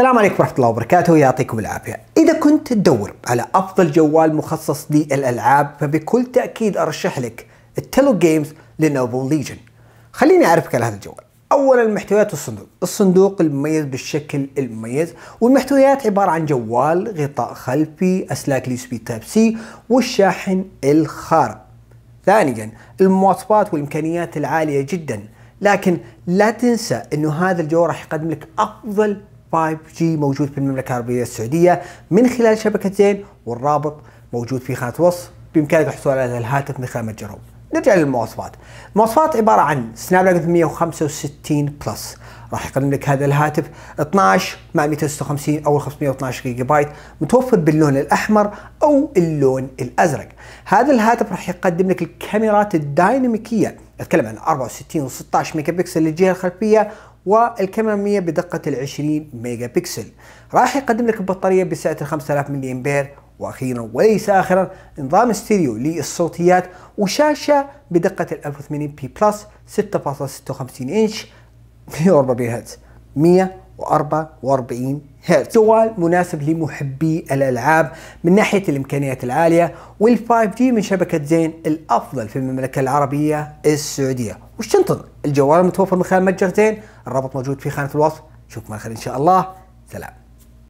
السلام عليكم ورحمة الله وبركاته يعطيكم العافية إذا كنت تدور على أفضل جوال مخصص للألعاب فبكل تأكيد أرشح لك التلو جيمز لنوفو ليجن خليني أعرفك على هذا الجوال أولا المحتويات والصندوق الصندوق المميز بالشكل المميز والمحتويات عبارة عن جوال غطاء خلفي أسلاك اليو بي تايب سي والشاحن الخارق ثانيا المواصفات والإمكانيات العالية جدا لكن لا تنسى أنه هذا الجوال راح يقدم لك أفضل 5G موجود في المملكة العربية السعودية من خلال شبكة زين والرابط موجود في خانة الوصف بإمكانك الحصول على الهاتف من خلال متجرهم نرجع للمواصفات المواصفات عبارة عن سناب دراجون 165 بلس راح يقدم لك هذا الهاتف 12 مع 256 او 512 جيجا بايت متوفر باللون الاحمر او اللون الازرق هذا الهاتف راح يقدم لك الكاميرات الدايناميكيه اتكلم عن 64 و16 ميجا بكسل للجهه الخلفيه والكاميرا بدقة العشرين ميجا بكسل راح يقدم لك بطارية بسعة 5000 ملي أمبير واخيرا وليس اخرا نظام ستيريو للصوتيات وشاشه بدقه 1080 بي بلس 6.56 انش 140 هرتز 100 44 هرتز جوال مناسب لمحبي الألعاب من ناحية الإمكانيات العالية جي من شبكة زين الأفضل في المملكة العربية السعودية وش تنتظر؟ الجوال متوفر من خلال متجر زين الرابط موجود في خانة الوصف نشوفكم على خير إن شاء الله سلام